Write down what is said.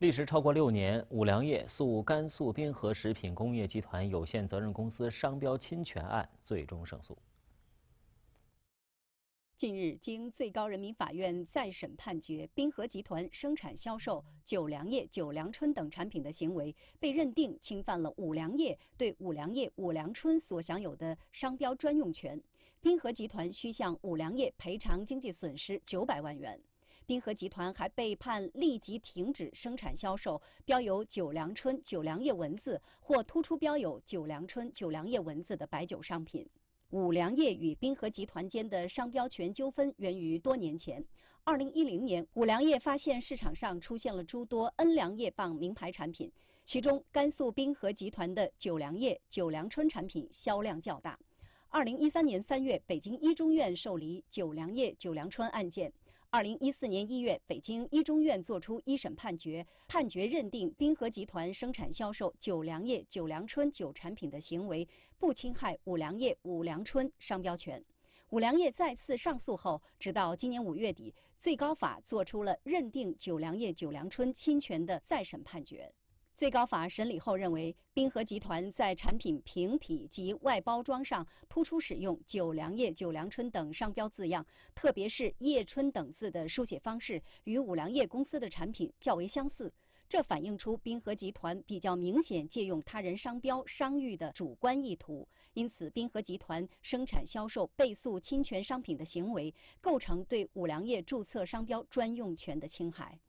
历时超过六年，五粮液诉甘肃滨河食品工业集团有限责任公司商标侵权案最终胜诉。近日，经最高人民法院再审判决，滨河集团生产销售“九粮液”“九粮春”等产品的行为被认定侵犯了五粮液对“五粮液”“五粮春”所享有的商标专用权，滨河集团需向五粮液赔偿经济损失九百万元。滨河集团还被判立即停止生产、销售标有“九粮春”、“九粮液”文字或突出标有“九粮春”、“九粮液”文字的白酒商品。五粮液与滨河集团间的商标权纠纷源于多年前。二零一零年，五粮液发现市场上出现了诸多“恩粮液”傍名牌产品，其中甘肃滨河集团的“九粮液”、“九粮春”产品销量较大。二零一三年三月，北京一中院受理“九粮液”、“九粮春”案件。二零一四年一月，北京一中院作出一审判决，判决认定滨河集团生产销售酒粮液酒粮春酒产品的行为不侵害五粮液五粮春商标权。五粮液再次上诉后，直到今年五月底，最高法作出了认定酒粮液酒粮春侵权的再审判决。最高法审理后认为，冰河集团在产品瓶体及外包装上突出使用“九粮液”“九粮春”等商标字样，特别是“叶春”等字的书写方式与五粮液公司的产品较为相似，这反映出冰河集团比较明显借用他人商标商誉的主观意图。因此，冰河集团生产销售被诉侵权商品的行为，构成对五粮液注册商标专用权的侵害。